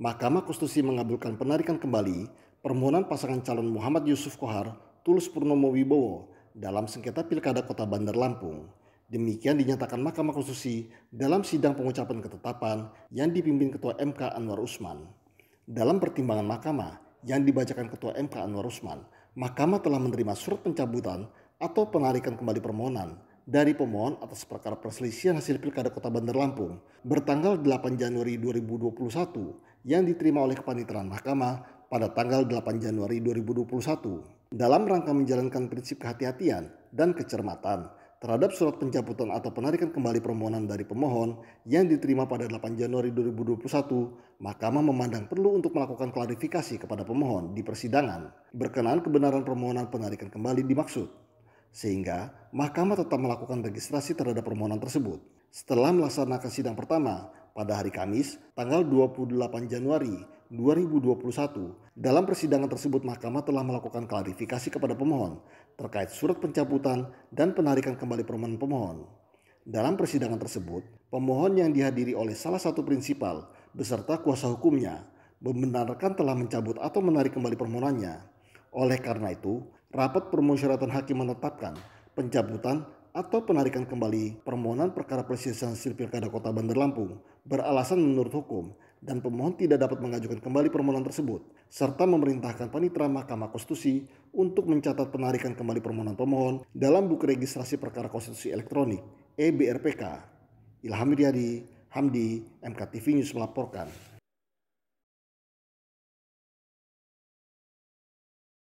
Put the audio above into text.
Mahkamah Konstitusi mengabulkan penarikan kembali permohonan pasangan calon Muhammad Yusuf Kohar Tulus Purnomo Wibowo dalam sengketa Pilkada Kota Bandar Lampung. Demikian dinyatakan Mahkamah Konstitusi dalam sidang pengucapan ketetapan yang dipimpin Ketua MK Anwar Usman. Dalam pertimbangan mahkamah yang dibacakan Ketua MK Anwar Usman, mahkamah telah menerima surat pencabutan atau penarikan kembali permohonan dari pemohon atas perkara perselisihan hasil Pilkada Kota Bandar Lampung bertanggal 8 Januari 2021 yang diterima oleh Kepaniteraan Mahkamah pada tanggal 8 Januari 2021 dalam rangka menjalankan prinsip kehati-hatian dan kecermatan terhadap surat pencabutan atau penarikan kembali permohonan dari pemohon yang diterima pada 8 Januari 2021, Mahkamah memandang perlu untuk melakukan klarifikasi kepada pemohon di persidangan berkenaan kebenaran permohonan penarikan kembali dimaksud sehingga mahkamah tetap melakukan registrasi terhadap permohonan tersebut. Setelah melaksanakan sidang pertama pada hari Kamis, tanggal 28 Januari 2021, dalam persidangan tersebut mahkamah telah melakukan klarifikasi kepada pemohon terkait surat pencabutan dan penarikan kembali permohonan pemohon. Dalam persidangan tersebut, pemohon yang dihadiri oleh salah satu prinsipal beserta kuasa hukumnya membenarkan telah mencabut atau menarik kembali permohonannya. Oleh karena itu, rapat permusyawaratan hakim menetapkan pencabutan atau penarikan kembali permohonan perkara perselisihan hasil pilkada Kota Bandar Lampung beralasan menurut hukum dan pemohon tidak dapat mengajukan kembali permohonan tersebut serta memerintahkan panitera Mahkamah Konstitusi untuk mencatat penarikan kembali permohonan pemohon dalam buku registrasi perkara konstitusi elektronik EBRPK. Ilham Riyadi, Hamdi, MKTV News melaporkan.